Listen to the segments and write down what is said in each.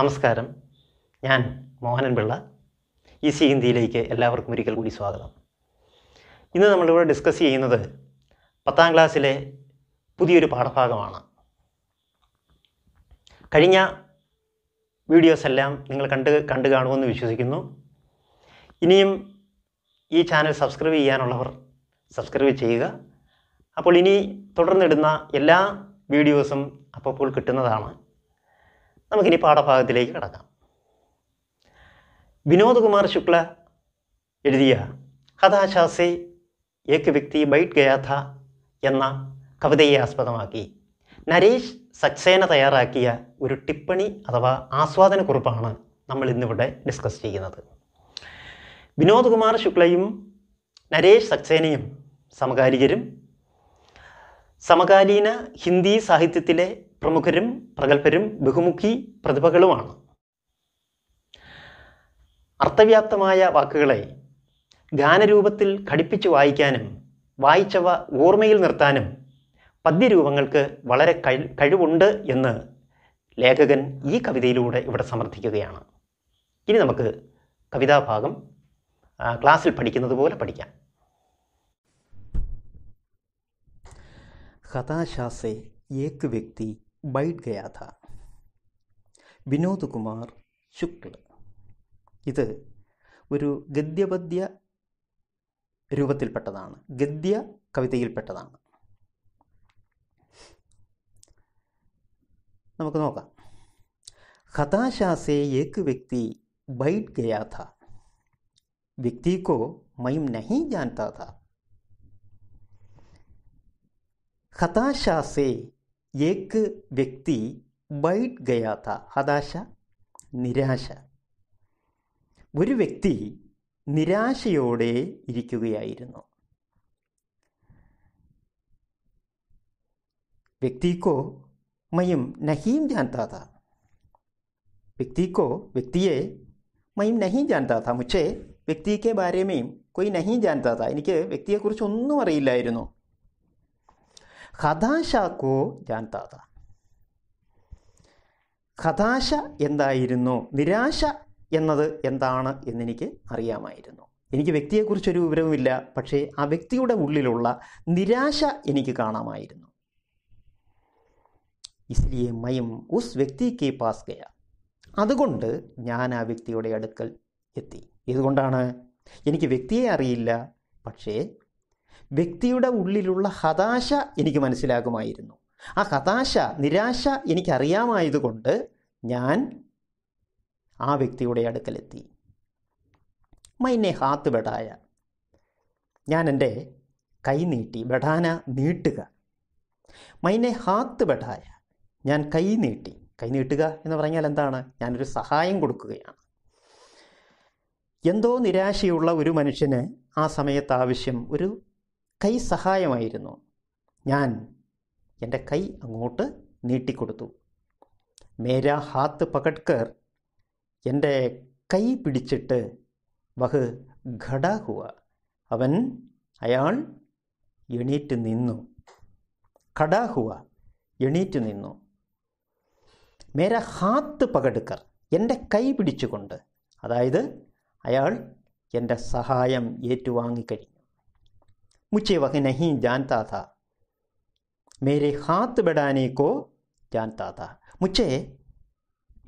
നമസ്കാരം ഞാൻ മോഹനൻ പിള്ള ഈ സി ഹിന്ദിയിലേക്ക് എല്ലാവർക്കും ഒരിക്കൽ കൂടി സ്വാഗതം ഇന്ന് നമ്മളിവിടെ ഡിസ്കസ് ചെയ്യുന്നത് പത്താം ക്ലാസ്സിലെ പുതിയൊരു പാഠഭാഗമാണ് കഴിഞ്ഞ വീഡിയോസ് എല്ലാം നിങ്ങൾ കണ്ട് കണ്ടു കാണുമെന്ന് വിശ്വസിക്കുന്നു ഇനിയും ഈ ചാനൽ സബ്സ്ക്രൈബ് ചെയ്യാനുള്ളവർ സബ്സ്ക്രൈബ് ചെയ്യുക അപ്പോൾ ഇനി തുടർന്നിടുന്ന എല്ലാ വീഡിയോസും അപ്പോൾ കിട്ടുന്നതാണ് നമുക്കിനി പാഠഭാഗത്തിലേക്ക് കടക്കാം കുമാർ ശുക്ല എഴുതിയ കഥാശാസി ഏക് വ്യക്തി ബൈറ്റ് ഗയാഥ എന്ന കവിതയെ ആസ്പദമാക്കി നരേഷ് സക്സേന തയ്യാറാക്കിയ ഒരു ടിപ്പണി അഥവാ ആസ്വാദന കുറിപ്പാണ് നമ്മൾ ഇന്നിവിടെ ഡിസ്കസ് ചെയ്യുന്നത് വിനോദ് കുമാർ ശുക്ലയും നരേഷ് സക്സേനയും സമകാലികരും സമകാലീന ഹിന്ദി സാഹിത്യത്തിലെ പ്രമുഖരും പ്രഗത്ഭരും ബഹുമുഖി പ്രതിഭകളുമാണ് അർത്ഥവ്യാപ്തമായ വാക്കുകളെ ഗാനരൂപത്തിൽ ഘടിപ്പിച്ചു വായിക്കാനും വായിച്ചവ ഓർമ്മയിൽ നിർത്താനും പദ്യരൂപങ്ങൾക്ക് വളരെ കഴിവുണ്ട് എന്ന് ലേഖകൻ ഈ കവിതയിലൂടെ ഇവിടെ സമർത്ഥിക്കുകയാണ് ഇനി നമുക്ക് കവിതാഭാഗം ക്ലാസ്സിൽ പഠിക്കുന്നത് പോലെ പഠിക്കാം ഹതാശാസെ ഏക്ക് വ്യക്തി बैठ गया था വിനോദ് കുമാർ ശുക്ല ഇത് ഒരു ഗദ്യപദ്യ രൂപത്തിൽപ്പെട്ടതാണ് ഗദ്യ കവിതയിൽപ്പെട്ടതാണ് നമുക്ക് നോക്കാം हताशा से एक व्यक्ति बैठ गया था व्यक्ति को मईम नहीं जानता था हताशा से ഏക്ക് വ്യക്തി ബൈഡ് ഗയാത്ത ഹതാശ നിരാശ ഒരു വ്യക്തി നിരാശയോടെ ഇരിക്കുകയായിരുന്നു വ്യക്തിക്കോ മയും നഹീം ജാൻതാത വ്യക്തിക്കോ വ്യക്തിയെ മയും നഹീം ജാൻതാ താ മുച്ചേ വ്യക്തിക്ക് ബാരേമയും കൊയ് നഹീം ജാൻതാത എനിക്ക് വ്യക്തിയെക്കുറിച്ച് ഒന്നും അറിയില്ലായിരുന്നു ഹതാശാക്കോ താത ഹതാശ എന്തായിരുന്നു നിരാശ എന്നത് എന്താണ് എന്നെനിക്ക് അറിയാമായിരുന്നു എനിക്ക് വ്യക്തിയെക്കുറിച്ചൊരു വിവരവുമില്ല പക്ഷേ ആ വ്യക്തിയുടെ ഉള്ളിലുള്ള നിരാശ എനിക്ക് കാണാമായിരുന്നു ഇസ്ലിയെ മയം ഉസ് കെ പാസ് ഗയ അതുകൊണ്ട് ഞാൻ ആ വ്യക്തിയുടെ അടുക്കൽ എത്തി ഇതുകൊണ്ടാണ് എനിക്ക് വ്യക്തിയെ അറിയില്ല പക്ഷേ വ്യക്തിയുടെ ഉള്ളിലുള്ള ഹതാശ എനിക്ക് മനസ്സിലാകുമായിരുന്നു ആ ഹതാശ നിരാശ എനിക്കറിയാമായതുകൊണ്ട് ഞാൻ ആ വ്യക്തിയുടെ അടുക്കലെത്തി മൈനെ ഹാത്ത് ബെടായ ഞാൻ എൻ്റെ കൈ നീട്ടി ബെടാന നീട്ടുക മൈനെ ഹാത്ത് ബെടായ ഞാൻ കൈ നീട്ടി കൈ നീട്ടുക എന്ന് പറഞ്ഞാൽ എന്താണ് ഞാനൊരു സഹായം കൊടുക്കുകയാണ് എന്തോ നിരാശയുള്ള ഒരു മനുഷ്യന് ആ സമയത്ത് ആവശ്യം ഒരു കൈ സഹായമായിരുന്നു ഞാൻ എൻ്റെ കൈ അങ്ങോട്ട് നീട്ടിക്കൊടുത്തു മേരാ ഹാത്ത് പകട്കർ എൻ്റെ കൈ പിടിച്ചിട്ട് വഹ് ഘടാഹുവ അവൻ അയാൾ എണീറ്റ് നിന്നു ഘടാഹുവ എണീറ്റ് നിന്നു മേര ഹാത്ത് പകടുക്കർ എൻ്റെ കൈ പിടിച്ചുകൊണ്ട് അതായത് അയാൾ എൻ്റെ സഹായം ഏറ്റുവാങ്ങിക്കഴിഞ്ഞു मुझे वह नहीं जानता था मेरे हाथ बढ़ाने को जानता था മുച്ചേ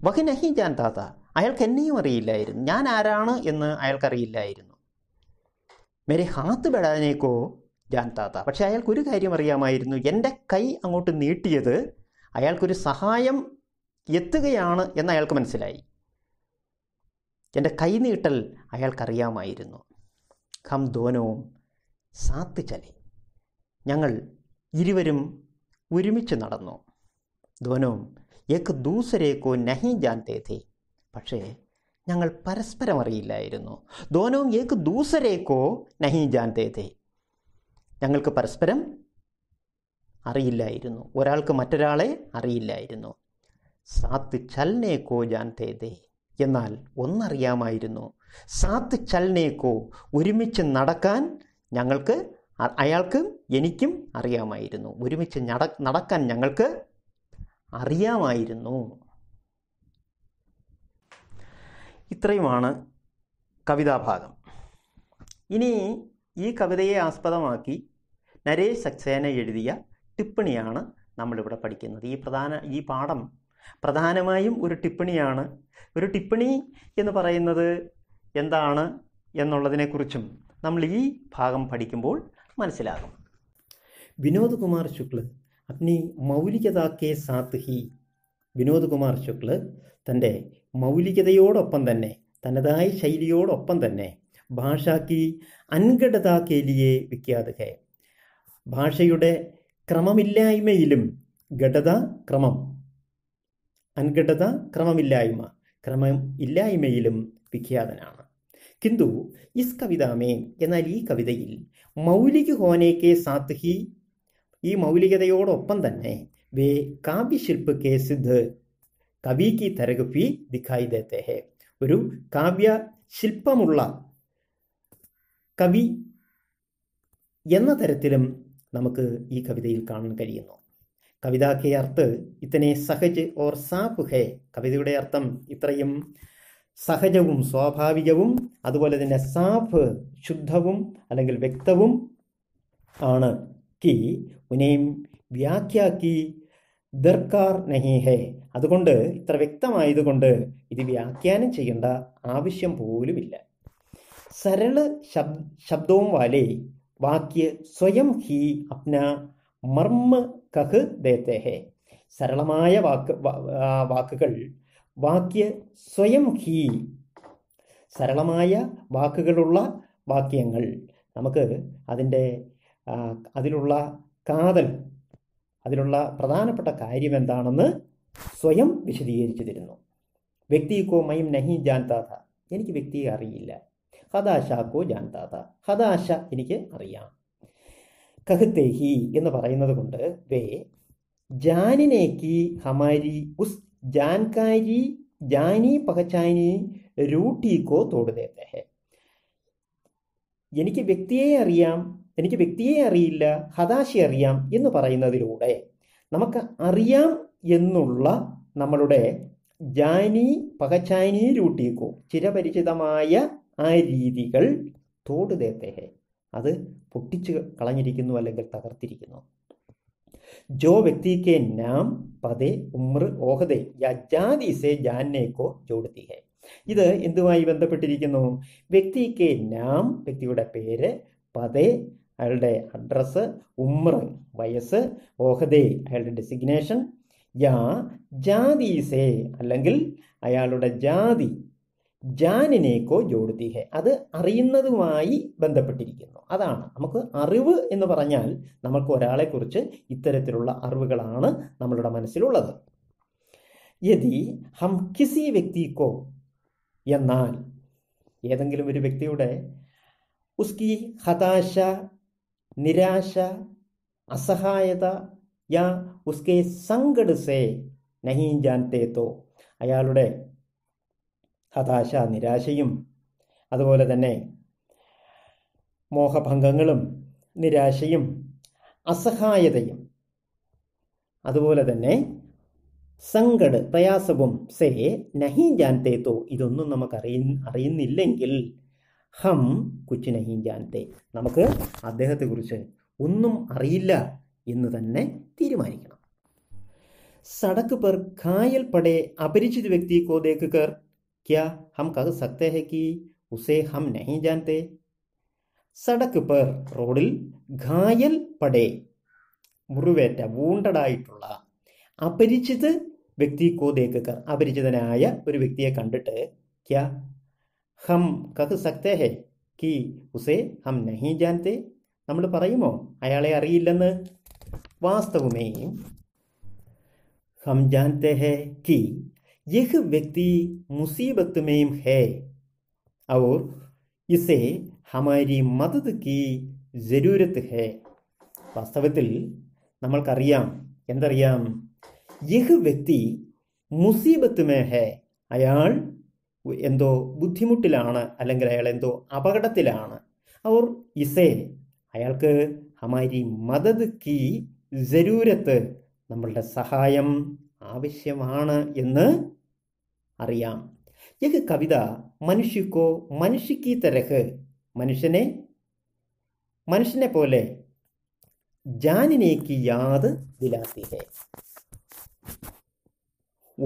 വഹി നഹി ജാൻ താത്ത അയാൾക്ക് എന്നെയും അറിയില്ലായിരുന്നു ഞാൻ ആരാണ് എന്ന് അയാൾക്കറിയില്ലായിരുന്നു മേരെ ഹാത്ത് പെടാനേക്കോ ജാൻ താത്ത പക്ഷെ അയാൾക്കൊരു കാര്യം അറിയാമായിരുന്നു എൻ്റെ കൈ അങ്ങോട്ട് നീട്ടിയത് അയാൾക്കൊരു സഹായം എത്തുകയാണ് എന്ന് അയാൾക്ക് മനസ്സിലായി എൻ്റെ കൈ നീട്ടൽ അയാൾക്കറിയാമായിരുന്നു ഹം ദോനവും സാത്ത് ചലി ഞങ്ങൾ ഇരുവരും ഒരുമിച്ച് നടന്നു ധ്വനവും ഏക്ക് ദൂസരേക്കോ നഹി ജാൻതേ തി പക്ഷേ ഞങ്ങൾ പരസ്പരം അറിയില്ലായിരുന്നു ധോനവും ഏക്ക് ദൂസരേക്കോ നഹി ജാൻതേ തി ഞങ്ങൾക്ക് പരസ്പരം അറിയില്ലായിരുന്നു ഒരാൾക്ക് മറ്റൊരാളെ അറിയില്ലായിരുന്നു സാത്ത് ചൽനേക്കോ ജാൻതേ ദേ എന്നാൽ ഒന്നറിയാമായിരുന്നു സാത്ത് ചൽനേക്കോ ഒരുമിച്ച് നടക്കാൻ ഞങ്ങൾക്ക് അയാൾക്ക് എനിക്കും അറിയാമായിരുന്നു ഒരുമിച്ച് നട നടക്കാൻ ഞങ്ങൾക്ക് അറിയാമായിരുന്നു ഇത്രയുമാണ് കവിതാഭാഗം ഇനി ഈ കവിതയെ ആസ്പദമാക്കി നരേഷ് സക്സേന എഴുതിയ ടിപ്പണിയാണ് നമ്മളിവിടെ പഠിക്കുന്നത് ഈ പ്രധാന ഈ പാഠം പ്രധാനമായും ഒരു ടിപ്പണിയാണ് ഒരു ടിപ്പണി എന്ന് പറയുന്നത് എന്താണ് എന്നുള്ളതിനെക്കുറിച്ചും നമ്മൾ ഈ ഭാഗം പഠിക്കുമ്പോൾ മനസ്സിലാകും വിനോദ് കുമാർ ശുക്ല അപ്നി മൗലികതാക്കെ സാത്ത് ഹി വിനോദ് കുമാർ ശുക്ല തൻ്റെ മൗലികതയോടൊപ്പം തന്നെ തനതായ ശൈലിയോടൊപ്പം തന്നെ ഭാഷാക്കി അൻഘടതാക്കേലിയെ വിഖ്യാത ഭാഷയുടെ ക്രമമില്ലായ്മയിലും ഘടത ക്രമം അൻഘടത ക്രമമില്ലായ്മ ക്രമം ഇല്ലായ്മയിലും വിഖ്യാതനാണ് കിന്തു ഇസ് കവിതാമേ എന്നാൽ ഈ കവിതയിൽ മൗലിക ഹോനേക്കെ സാത്ത് ഹി ഈ മൗലികതയോടൊപ്പം തന്നെ വേ കാവ്യശില്പ് കെ സിദ്ധ് കവി കി തരകപ്പി ദിഖായി ദേത്തെ ഒരു കാവ്യ ശില്പമുള്ള കവി എന്ന തരത്തിലും നമുക്ക് ഈ കവിതയിൽ കാണാൻ കഴിയുന്നു കവിതാക്കെ അർത്ഥ് ഇത്തനെ സഹജ് ഓർ സാപ്പ് ഹെ കവിതയുടെ അർത്ഥം ഇത്രയും സഹജവും സ്വാഭാവികവും അതുപോലെ തന്നെ സാഫ് ശുദ്ധവും അല്ലെങ്കിൽ വ്യക്തവും ആണ് കി ഉനയും വ്യാഖ്യാക്കി ദർക്കാർ നഹിഹേ അതുകൊണ്ട് ഇത്ര വ്യക്തമായതുകൊണ്ട് ഇത് വ്യാഖ്യാനം ചെയ്യേണ്ട ആവശ്യം പോലുമില്ല സരള് ശബ് ശബ്ദവും വാലെ വാക്യ സ്വയം ഹി അപ്ന മർമ്മ കഹ് ദേത്തേഹേ സരളമായ വാക്ക് വാക്കുകൾ വാക്യ സ്വയം ഹീ സരളമായ വാക്കുകളുള്ള വാക്യങ്ങൾ നമുക്ക് അതിൻ്റെ അതിലുള്ള കാതൽ അതിലുള്ള പ്രധാനപ്പെട്ട കാര്യം എന്താണെന്ന് സ്വയം വിശദീകരിച്ചു തരുന്നു വ്യക്തി കോ മയം നഹി ജാൻതാത എനിക്ക് വ്യക്തിയെ അറിയില്ല ഹദാശ കോ ജാൻതാഥ ഹദാശ എനിക്ക് അറിയാം കഹുത്തേഹി എന്ന് പറയുന്നത് കൊണ്ട് വേ ജാനിനേക്ക് ഹമാരി ഉസ് जानकारी जानी पहचानी रूटी को तोड़ देते हैं എനിക്ക് വ്യക്തിയെ അറിയാം എനിക്ക് വ്യക്തിയെ അറിയില്ല ഹതാശി അറിയാം എന്ന് പറയുന്നതിലൂടെ നമുക്ക് അറിയാം എന്നുള്ള നമ്മളുടെ ജാനി പകച്ചാനി രൂട്ടിക്കോ ചിരപരിചിതമായ ആ രീതികൾ തോടുതേത്തേഹെ അത് പൊട്ടിച്ചു കളഞ്ഞിരിക്കുന്നു അല്ലെങ്കിൽ തകർത്തിരിക്കുന്നു ജോ व्यक्ति के നാം പതേ ഉമ്ര ഓഹദെ യജാദീസെ ജാന്നേക്കോ ജോഡത്തി ഹെ ഇത് എന്തുമായി ബന്ധപ്പെട്ടിരിക്കുന്നു വ്യക്തിക്ക് നാം വ്യക്തിയുടെ പേര് പതേ അയാളുടെ അഡ്രസ്സ് ഉമ്ര വയസ്സ് ഓഹതേ അയാളുടെ ഡെസിഗ്നേഷൻ യാ ജാതി ജാതീസേ അല്ലെങ്കിൽ അയാളുടെ ജാതി ജാനിനേക്കോ ജോഡ്തിഹെ അത് അറിയുന്നതുമായി ബന്ധപ്പെട്ടിരിക്കുന്നു അതാണ് നമുക്ക് അറിവ് എന്ന് പറഞ്ഞാൽ നമുക്ക് ഒരാളെക്കുറിച്ച് ഇത്തരത്തിലുള്ള അറിവുകളാണ് നമ്മളുടെ മനസ്സിലുള്ളത് യതി ഹം കിസി വ്യക്തിക്കോ എന്നാൽ ഏതെങ്കിലും ഒരു വ്യക്തിയുടെ ഉസ്കി ഹതാശ നിരാശ അസഹായത യാ ഉസ്കെ സങ്കട് നഹീൻ ജാൻ തേത്തോ അയാളുടെ ഹതാശ നിരാശയും അതുപോലെ തന്നെ മോഹഭംഗങ്ങളും നിരാശയും അസഹായതയും അതുപോലെ തന്നെ സങ്കട് പ്രയാസവും സേ നഹീം ജാൻതേ തോ ഇതൊന്നും നമുക്ക് അറിയ അറിയുന്നില്ലെങ്കിൽ ഹം കുച്ച് നഹീം ജാൻതേ നമുക്ക് അദ്ദേഹത്തെക്കുറിച്ച് ഒന്നും അറിയില്ല എന്ന് തന്നെ തീരുമാനിക്കണം സടക്ക് പേർ കായൽ പടേ അപരിചിത വ്യക്തി കോതേക്ക് കേർ क्या हम कह सकते हैं कि उसे हम नहीं जानते സടക്ക് പേർ റോഡിൽ ഘായൽ പടേ മുറിവേറ്റ വൂണ്ടഡായിട്ടുള്ള അപരിചിത വ്യക്തി കോ ദേക്കർ അപരിചിതനായ ഒരു വ്യക്തിയെ കണ്ടിട്ട് ക്യാ ഹം കഹ് സക്തേ ഹെ കി ഉസേ ഹം നഹി ജാൻതേ നമ്മൾ പറയുമോ അയാളെ അറിയില്ലെന്ന് വാസ്തവമേ ഹം ജാൻതേ ഹെ കി यह व्यक्ति मुसीबत में है और इसे हमारी मदद की ജരൂരത്ത് ഹേ വാസ്തവത്തിൽ നമ്മൾക്കറിയാം എന്തറിയാം യഹ് വ്യക്തി മുസീബത്ത് മേ ഹേ അയാൾ എന്തോ ബുദ്ധിമുട്ടിലാണ് അല്ലെങ്കിൽ അയാൾ എന്തോ അപകടത്തിലാണ് അവർ ഇസെ അയാൾക്ക് ഹമാരി മദത് കി ജരൂരത്ത് നമ്മളുടെ സഹായം ആവശ്യമാണ് എന്ന് അറിയാം यह കവിത മനുഷ്യക്കോ മനുഷ്യക്ക് തരഹ് മനുഷ്യനെ മനുഷ്യനെ പോലെ ജാനിനേക്ക് യാത് ദിലാസിഹെ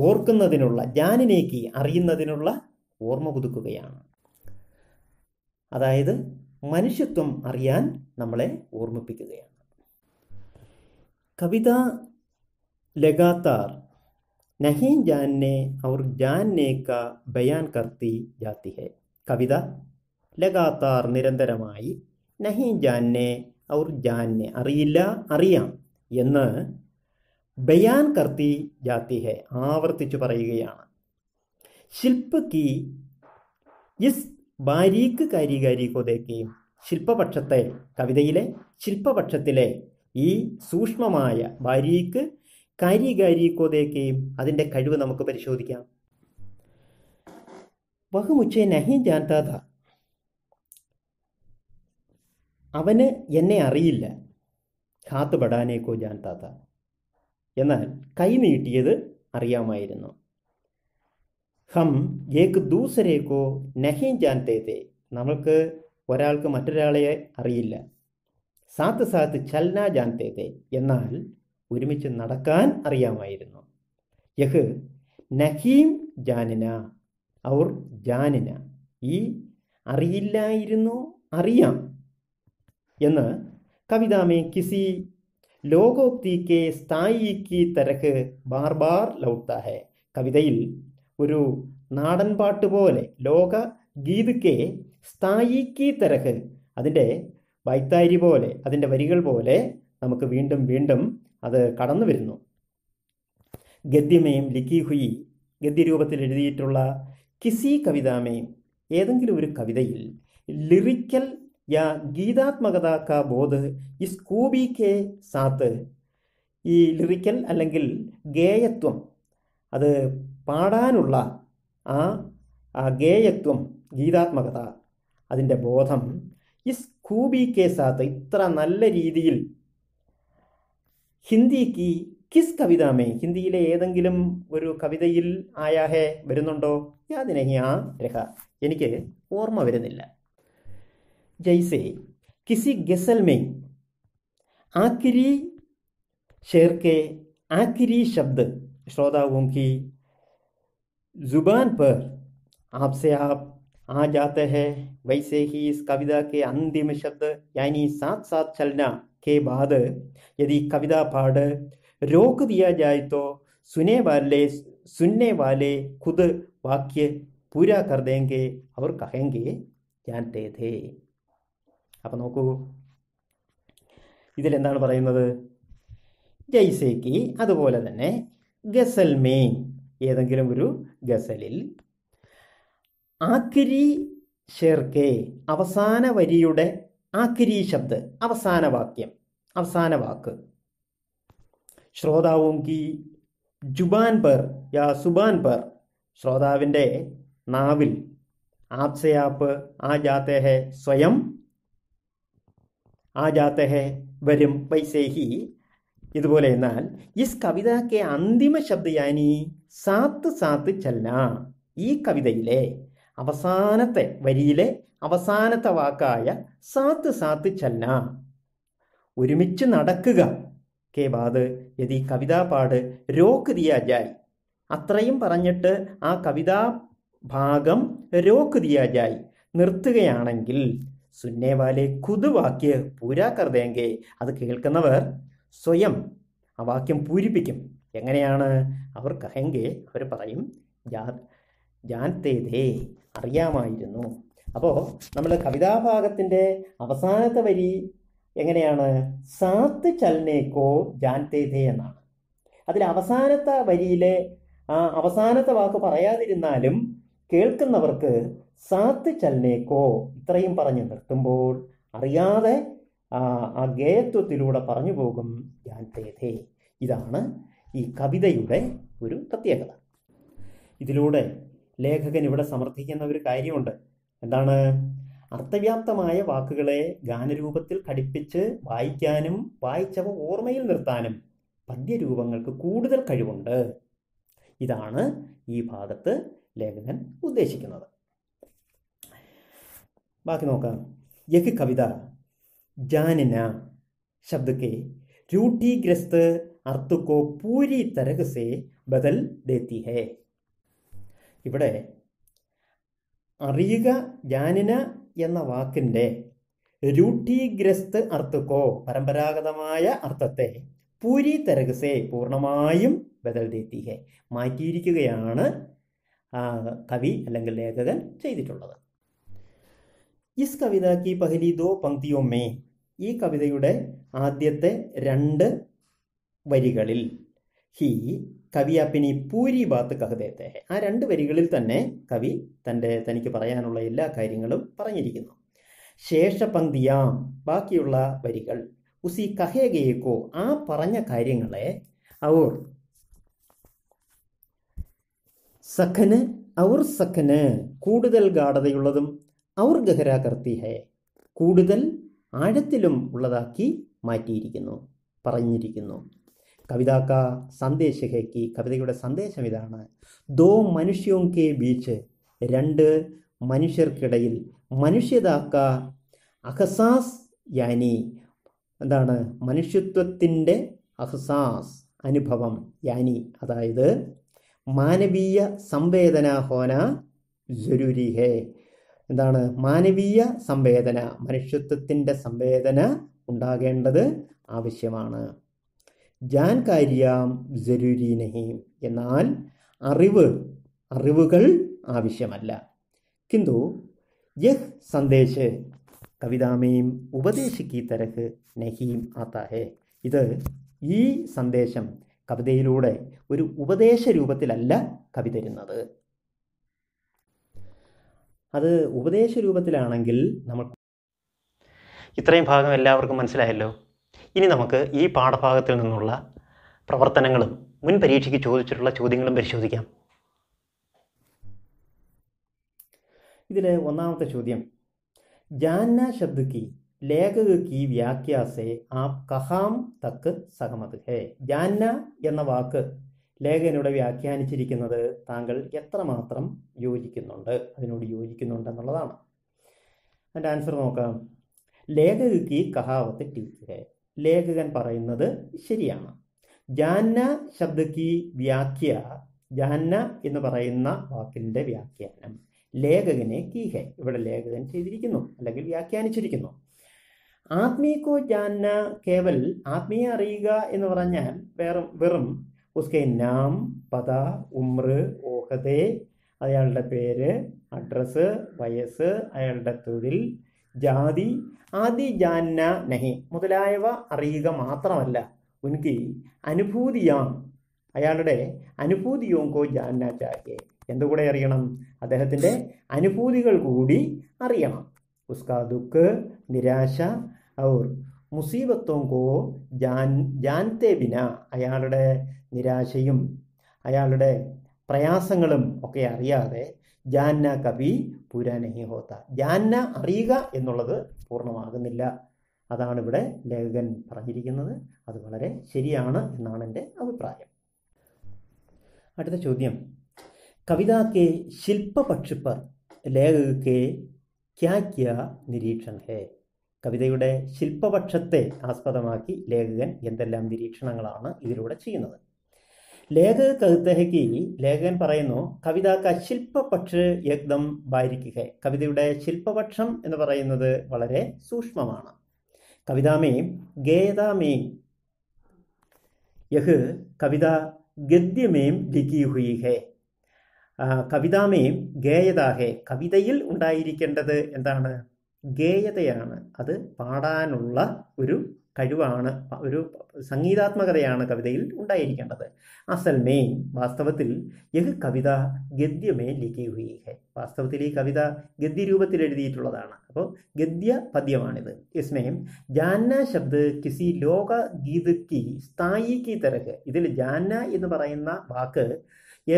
ഓർക്കുന്നതിനുള്ള ജാനിനേക്ക് അറിയുന്നതിനുള്ള ഓർമ്മ പുതുക്കുകയാണ് അതായത് മനുഷ്യത്വം അറിയാൻ നമ്മളെ ഓർമ്മിപ്പിക്കുകയാണ് കവിത ലഗാത്താർ नहीं जानने और जानने का बयान करती जाती है കവിത ലഗാത്താർ നിരന്തരമായി നഹി ജാന്നെ ഔർ ജാന്നെ അറിയില്ല അറിയാം എന്ന് ബയാൻ കർത്തി ജാത്തി ഹെ ആവർത്തിച്ചു പറയുകയാണ് ശില്പ കി ഇസ് ബാരീക്ക് കാരികാരി കൊതേക്കുകയും ശില്പപക്ഷത്തെ കവിതയിലെ ശില്പപക്ഷത്തിലെ ഈ സൂക്ഷ്മമായ ബാരീക്ക് കാര്യകാരിക്കോതയൊക്കെയും അതിൻ്റെ കഴിവ് നമുക്ക് പരിശോധിക്കാം ബഹുമുച്ചേ നഹി ജാൻതാത അവന് എന്നെ അറിയില്ല ഹാത്ത് ബടാനേക്കോ ജാൻതാത്ത എന്നാൽ കൈ നീട്ടിയത് അറിയാമായിരുന്നു ഹം ഏക്ക് ദൂസരേക്കോ നഹി ജാൻതേ നമ്മൾക്ക് ഒരാൾക്ക് മറ്റൊരാളെ അറിയില്ല സാത്ത് സാത്ത് ചൽന ജാൻതേ എന്നാൽ ഒരുമിച്ച് നടക്കാൻ അറിയാമായിരുന്നു യഹ് നഹീം ജാനിന അവർ ജാനിന ഈ അറിയില്ലായിരുന്നു അറിയാം എന്ന് കവിതാമേ കിസി ലോകോക്തി കെ സ്ഥായി കി തരക്ക് ബാർബാർ ബാർ കവിതയിൽ ഒരു നാടൻ പാട്ട് പോലെ ലോക ഗീതുക്കെ സ്ഥായി കി തരക്ക് അതിൻ്റെ വൈത്താരി പോലെ അതിൻ്റെ വരികൾ പോലെ നമുക്ക് വീണ്ടും വീണ്ടും അത് കടന്നു വരുന്നു ഗദ്യമേയും ലിഖിഹുയി ഗദ്യരൂപത്തിൽ എഴുതിയിട്ടുള്ള കിസി കവിതാമേയും ഏതെങ്കിലും ഒരു കവിതയിൽ ലിറിക്കൽ യാ ഗീതാത്മകത ക ബോധ് ഇസ് കൂബി കെ സാത്ത് ഈ ലിറിക്കൽ അല്ലെങ്കിൽ ഗേയത്വം അത് പാടാനുള്ള ആ ഗേയത്വം ഗീതാത്മകത അതിൻ്റെ ബോധം ഇസ് കൂബി കെ സാത്ത് ഇത്ര നല്ല രീതിയിൽ ഹിന്ദിക്ക് കിസ് കവിത മേ ഹിന്ദിയിലെ ഏതെങ്കിലും ഒരു കവിതയിൽ ആയാഹേ വരുന്നുണ്ടോ യാതിനഹിയാ രഹ എനിക്ക് ഓർമ്മ വരുന്നില്ല ജയ്സേ കിസി ഗസൽ മേ ആക്കിരി ഷേർക്കെ ആക്കിരി ശബ്ദ ശ്രോതാവും കി ജുബാൻ പേർ ആപ്സെ ആപ് आ जाते हैं वैसे ही इस कविता के अंतिम शब्द यानी साथ साथ चलना के बाद यदि कविता पाठ रोक दिया जाए तो सुने वाले सुनने वाले खुद वाक्य पूरा कर देंगे और कहेंगे जानते थे അപ്പം നോക്കൂ ഇതിലെന്താണ് പറയുന്നത് ജയ്സേക്ക് അതുപോലെ തന്നെ ഗസൽ മെയിൻ ഏതെങ്കിലും ഒരു ഗസലിൽ ആക്കിരി ഷേർക്കെ അവസാന വരിയുടെ ആക്കിരി ശബ്ദ് അവസാന വാക്യം അവസാന വാക്ക് ശ്രോതാവും കി ജുബാൻ പർ യാ സുബാൻ പർ ശ്രോതാവിൻ്റെ നാവിൽ ആപ്സയാപ്പ് ആ ജാത്തേഹെ സ്വയം ആ ജാത്തേഹെ വരും വൈസേഹി ഇതുപോലെ എന്നാൽ ഇസ് കവിതയ്ക്ക് അന്തിമ ശബ്ദയാനി സാത്ത് സാത്ത് ചല്ല ഈ കവിതയിലെ അവസാനത്തെ വരിയിലെ അവസാനത്തെ വാക്കായ സാത്ത് സാത്ത് ചല്ല ഒരുമിച്ച് നടക്കുക കെ ബാദ് യതി കവിതാപാട് രോക്ക് ദിയ ജായ് അത്രയും പറഞ്ഞിട്ട് ആ കവിതാ ഭാഗം രോക്ക് ദിയ ജായ് നിർത്തുകയാണെങ്കിൽ സുന്നേവാലെ കുതുവാക്യ പൂരാക്കർതേങ്കെ അത് കേൾക്കുന്നവർ സ്വയം ആ വാക്യം പൂരിപ്പിക്കും എങ്ങനെയാണ് അവർ കഹെങ്കെ അവർ പറയും ജാ ജാൻതേതേ അറിയാമായിരുന്നു അപ്പോൾ നമ്മൾ കവിതാഭാഗത്തിൻ്റെ അവസാനത്തെ വരി എങ്ങനെയാണ് സാത്ത് ചൽനേക്കോ ജാൻതേതേ എന്നാണ് അതിൽ അവസാനത്തെ വരിയിലെ ആ അവസാനത്തെ വാക്ക് പറയാതിരുന്നാലും കേൾക്കുന്നവർക്ക് സാത്ത് ചൽനേക്കോ ഇത്രയും പറഞ്ഞ് നിർത്തുമ്പോൾ അറിയാതെ ആ ഗേയത്വത്തിലൂടെ പറഞ്ഞു പോകും ജാൻതേതേ ഇതാണ് ഈ കവിതയുടെ ഒരു പ്രത്യേകത ഇതിലൂടെ ലേഖകൻ ഇവിടെ സമർത്ഥിക്കുന്ന ഒരു കാര്യമുണ്ട് എന്താണ് അർത്ഥവ്യാപ്തമായ വാക്കുകളെ ഗാനരൂപത്തിൽ ഘടിപ്പിച്ച് വായിക്കാനും വായിച്ചവ ഓർമ്മയിൽ നിർത്താനും പദ്യരൂപങ്ങൾക്ക് കൂടുതൽ കഴിവുണ്ട് ഇതാണ് ഈ ഭാഗത്ത് ലേഖകൻ ഉദ്ദേശിക്കുന്നത് ബാക്കി നോക്കാം യഹ് കവിത ജാനിന ശബ്ദക്കെ रूटीग्रस्त अर्थ को पूरी तरह से बदल देती ഇവിടെ അറിയുക ജാനിന എന്ന വാക്കിൻ്റെ രൂഢീഗ്രസ്ത് അർത്ഥക്കോ പരമ്പരാഗതമായ അർത്ഥത്തെ പൂരി തരകസേ പൂർണ്ണമായും ബദൽ ദേത്തിഹെ മാറ്റിയിരിക്കുകയാണ് കവി അല്ലെങ്കിൽ ലേഖകൻ ചെയ്തിട്ടുള്ളത് is Kavitha Ki പഹലി though പങ്ക്തിയോ may ഈ കവിതയുടെ ആദ്യത്തെ രണ്ട് വരികളിൽ ഹി കവി അപ്പിനി പൂരി ബാത്ത് കഹദേത്തെ ആ രണ്ട് വരികളിൽ തന്നെ കവി തൻ്റെ തനിക്ക് പറയാനുള്ള എല്ലാ കാര്യങ്ങളും പറഞ്ഞിരിക്കുന്നു ശേഷപങ്ക്തിയാം ബാക്കിയുള്ള വരികൾ ഉസി കഹേഗയേക്കോ ആ പറഞ്ഞ കാര്യങ്ങളെ അവർ സഖന് അവർ സഖന് കൂടുതൽ ഗാഠതയുള്ളതും അവർ ഗഹര ഹെ കൂടുതൽ ആഴത്തിലും ഉള്ളതാക്കി മാറ്റിയിരിക്കുന്നു പറഞ്ഞിരിക്കുന്നു കവിതാക്ക സന്ദേശ ഹേക്കി കവിതയുടെ സന്ദേശം ഇതാണ് ദോ മനുഷ്യോം കെ ബീച്ച് രണ്ട് മനുഷ്യർക്കിടയിൽ മനുഷ്യതാക്ക അഹസാസ് യാനി എന്താണ് മനുഷ്യത്വത്തിൻ്റെ അഹസാസ് അനുഭവം യാനി അതായത് മാനവീയ സംവേദന ഹോന ജരൂരി ഹേ എന്താണ് മാനവീയ സംവേദന മനുഷ്യത്വത്തിൻ്റെ സംവേദന ഉണ്ടാകേണ്ടത് ആവശ്യമാണ് ജാൻ കാര്യം ജരൂരി നഹീം എന്നാൽ അറിവ് അറിവുകൾ ആവശ്യമല്ല കിന്തു യഹ് സന്ദേശ് കവിതാമേയും ഉപദേശിക്കി തരഹ് നഹീം ആത്താഹേ ഇത് ഈ സന്ദേശം കവിതയിലൂടെ ഒരു ഉപദേശ രൂപത്തിലല്ല കവി തരുന്നത് അത് ഉപദേശ രൂപത്തിലാണെങ്കിൽ നമ്മൾ ഇത്രയും ഭാഗം എല്ലാവർക്കും മനസ്സിലായല്ലോ ഇനി നമുക്ക് ഈ പാഠഭാഗത്തിൽ നിന്നുള്ള പ്രവർത്തനങ്ങളും മുൻ പരീക്ഷയ്ക്ക് ചോദിച്ചിട്ടുള്ള ചോദ്യങ്ങളും പരിശോധിക്കാം ഇതിലെ ഒന്നാമത്തെ ചോദ്യം ജാന ശബ്ദ കി ലേഖക കി വ്യാഖ്യാസെ ആ കഹാം തക്ക് സഹമത് ഹേ ജാന എന്ന വാക്ക് ലേഖകനോട് വ്യാഖ്യാനിച്ചിരിക്കുന്നത് താങ്കൾ എത്രമാത്രം യോജിക്കുന്നുണ്ട് അതിനോട് യോജിക്കുന്നുണ്ടെന്നുള്ളതാണ് അതിൻ്റെ ആൻസർ നോക്കാം ലേഖകക്ക് കഹാവത്ത് ടീക്ക് ലേഖകൻ പറയുന്നത് ശരിയാണ് ജാന്ന ശബ്ദക്കി വ്യാഖ്യ ജാന്ന എന്ന് പറയുന്ന വാക്കിൻ്റെ വ്യാഖ്യാനം ലേഖകനെ കീഹ ഇവിടെ ലേഖകൻ ചെയ്തിരിക്കുന്നു അല്ലെങ്കിൽ വ്യാഖ്യാനിച്ചിരിക്കുന്നു ആത്മീകോ ജാന്ന കേവൽ ആത്മീയ അറിയുക എന്ന് പറഞ്ഞാൽ വേറെ വെറും ഉസ്കെ നാം പദ ഉമ്ര ഓഹദേ അയാളുടെ പേര് അഡ്രസ്സ് വയസ്സ് അയാളുടെ തൊഴിൽ ജാതി ആദി ജാന്ന നഹി മുതലായവ അറിയുക മാത്രമല്ല ഉൻകി അനുഭൂതിയാം അയാളുടെ അനുഭൂതിയോങ്കോ ജാന്ന ചാഹേ എന്തുകൂടെ അറിയണം അദ്ദേഹത്തിൻ്റെ അനുഭൂതികൾ കൂടി അറിയണം ഉസ്കാ ദുഃഖ് നിരാശ ഔർ മുസീബത്തോങ്കോ ജാൻ തേ ബിന അയാളുടെ നിരാശയും അയാളുടെ പ്രയാസങ്ങളും ഒക്കെ അറിയാതെ ജാന്ന കവി പുരാനഹി ഹോത്ത ജാന്ന അറിയുക എന്നുള്ളത് പൂർണ്ണമാകുന്നില്ല അതാണ് ഇവിടെ ലേഖകൻ പറഞ്ഞിരിക്കുന്നത് അത് വളരെ ശരിയാണ് എന്നാണ് എൻ്റെ അഭിപ്രായം അടുത്ത ചോദ്യം കവിതാക്കെ ശില്പപക്ഷിപ്പർ ലേഖകക്കെ ക്യാക്യ ക്യാ നിരീക്ഷണ ഹേ കവിതയുടെ ശില്പപക്ഷത്തെ ആസ്പദമാക്കി ലേഖകൻ എന്തെല്ലാം നിരീക്ഷണങ്ങളാണ് ഇതിലൂടെ ചെയ്യുന്നത് ലേഖക കവിതയ്ക്ക് ലേഖകൻ പറയുന്നു കവിത ക യജ്ഞം യക്തം ഭാരിക്കുക കവിതയുടെ ശില്പപക്ഷം എന്ന് പറയുന്നത് വളരെ സൂക്ഷ്മമാണ് കവിതാമേം ഗേതാമേം യഹ് കവിത ഗദ്യമേം ലിഖിയുഹേ കവിതാമേം ഗേയതാഹേ കവിതയിൽ ഉണ്ടായിരിക്കേണ്ടത് എന്താണ് ഗേയതയാണ് അത് പാടാനുള്ള ഒരു കഴിവാണ് ഒരു സംഗീതാത്മകതയാണ് കവിതയിൽ ഉണ്ടായിരിക്കേണ്ടത് അസൽ മെയിൻ വാസ്തവത്തിൽ യഹ് കവിത ഗദ്യമേ ലിഖി ഹുയി ഹെ വാസ്തവത്തിൽ ഈ കവിത ഗദ്യ രൂപത്തിൽ എഴുതിയിട്ടുള്ളതാണ് അപ്പോൾ ഗദ്യ പദ്യമാണിത് യസ്മയം ജാന്ന ശബ്ദ കിസി ലോക ഗീത് കി കി തിരക്ക് ഇതിൽ ജാന്ന എന്ന് പറയുന്ന വാക്ക്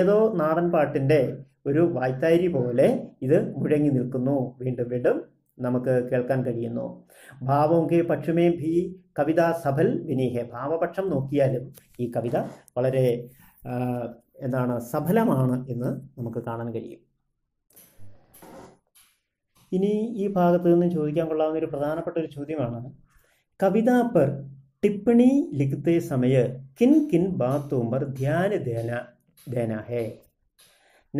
ഏതോ നാടൻ പാട്ടിൻ്റെ ഒരു വായ്ത്താരി പോലെ ഇത് മുഴങ്ങി നിൽക്കുന്നു വീണ്ടും വീണ്ടും നമുക്ക് കേൾക്കാൻ കഴിയുന്നു ഭാവവും കെ പക്ഷമേ ഭി കവിത സഫൽ വിനീഹെ ഭാവപക്ഷം നോക്കിയാലും ഈ കവിത വളരെ എന്താണ് സഫലമാണ് എന്ന് നമുക്ക് കാണാൻ കഴിയും ഇനി ഈ ഭാഗത്ത് നിന്ന് ചോദിക്കാൻ കൊള്ളാവുന്ന ഒരു പ്രധാനപ്പെട്ട ഒരു ചോദ്യമാണ് കവിത പെർ ടിപ്പണി ലിഖിത്തെ സമയ കിൻ കിൻ ബാത്തും പർ ധ്യാന ദേന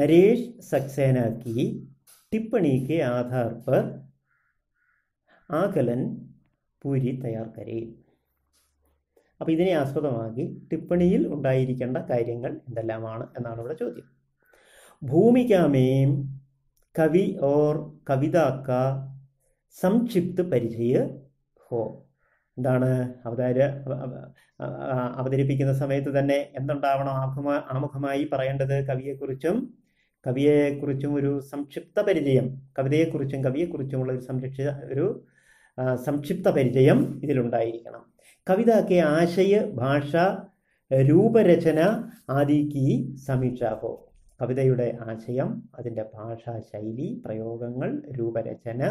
നരേഷ് സക്സേന ടിപ്പണിക്ക് टिप्पणी के आधार पर ആകലൻ പൂരി തയ്യാർ കരി അപ്പോൾ ഇതിനെ ആസ്പദമാക്കി ടിപ്പണിയിൽ ഉണ്ടായിരിക്കേണ്ട കാര്യങ്ങൾ എന്തെല്ലാമാണ് എന്നാണ് ഇവിടെ ചോദ്യം ഭൂമികാമേം കവി ഓർ കവിതാക്ക സംക്ഷിപ്ത് പരിചയ ഹോ എന്താണ് അവതാര അവതരിപ്പിക്കുന്ന സമയത്ത് തന്നെ എന്തുണ്ടാവണം ആമുഖമായി ആമുഖമായി പറയേണ്ടത് കവിയെക്കുറിച്ചും കവിയെക്കുറിച്ചും ഒരു സംക്ഷിപ്ത പരിചയം കവിതയെക്കുറിച്ചും കവിയെക്കുറിച്ചുമുള്ള ഒരു സംരക്ഷിത ഒരു സംക്ഷിപ്ത പരിചയം ഇതിലുണ്ടായിരിക്കണം കവിതയ്ക്ക് ആശയ ഭാഷ രൂപരചന ആദിക്ക് സമീക്ഷാഹോ കവിതയുടെ ആശയം അതിൻ്റെ ഭാഷാ ശൈലി പ്രയോഗങ്ങൾ രൂപരചന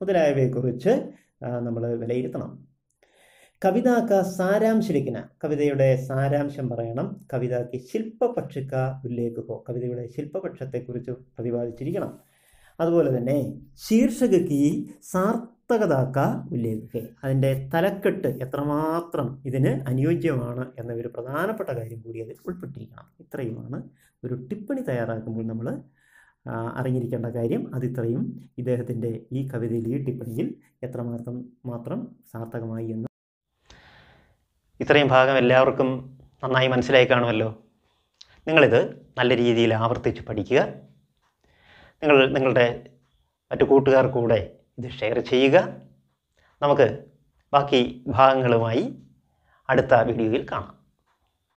മുതലായവയെക്കുറിച്ച് നമ്മൾ വിലയിരുത്തണം കവിതാക്ക സാരാംശിരിക്കുന്ന കവിതയുടെ സാരാംശം പറയണം കവിതയ്ക്ക് ശില്പപക്ഷിക്ക ഉല്ലേഖോ കവിതയുടെ ശില്പപക്ഷത്തെക്കുറിച്ച് പ്രതിപാദിച്ചിരിക്കണം അതുപോലെ തന്നെ ശീർഷകക്ക് സാർത്ഥ മുസ്തകതാക്ക ഉല്ലേഖിക്കെ അതിൻ്റെ തലക്കെട്ട് എത്രമാത്രം ഇതിന് അനുയോജ്യമാണ് എന്ന ഒരു പ്രധാനപ്പെട്ട കാര്യം കൂടി അതിൽ ഉൾപ്പെട്ടിരിക്കണം ഇത്രയുമാണ് ഒരു ടിപ്പണി തയ്യാറാക്കുമ്പോൾ നമ്മൾ അറിഞ്ഞിരിക്കേണ്ട കാര്യം അതിത്രയും ഇദ്ദേഹത്തിൻ്റെ ഈ കവിതയിൽ ഈ ടിപ്പണിയിൽ എത്രമാത്രം മാത്രം സാർത്ഥകമായി എന്ന് ഇത്രയും ഭാഗം എല്ലാവർക്കും നന്നായി മനസ്സിലായി കാണുമല്ലോ നിങ്ങളിത് നല്ല രീതിയിൽ ആവർത്തിച്ച് പഠിക്കുക നിങ്ങൾ നിങ്ങളുടെ മറ്റു കൂട്ടുകാർക്കൂടെ ഇത് ഷെയർ ചെയ്യുക നമുക്ക് ബാക്കി ഭാഗങ്ങളുമായി അടുത്ത വീഡിയോയിൽ കാണാം